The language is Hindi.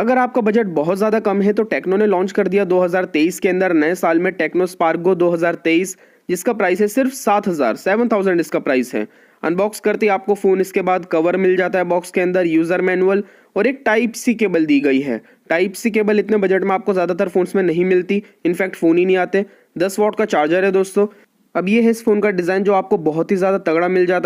अगर आपका बजट बहुत ज़्यादा कम है तो टेक्नो ने लॉन्च कर दिया 2023 के अंदर नए साल में टेक्नो स्पार्गो 2023 जिसका प्राइस है सिर्फ सात हज़ार सेवन थाउजेंड इसका प्राइस है अनबॉक्स करते आपको फ़ोन इसके बाद कवर मिल जाता है बॉक्स के अंदर यूज़र मैनुअल और एक टाइप सी केबल दी गई है टाइप सी केबल इतने बजट में आपको ज़्यादातर फ़ोन्स में नहीं मिलती इनफैक्ट फ़ोन ही नहीं आते दस वॉट का चार्जर है दोस्तों अब ये है इस फ़ोन का डिज़ाइन जो आपको बहुत ही ज़्यादा तगड़ा मिल जाता है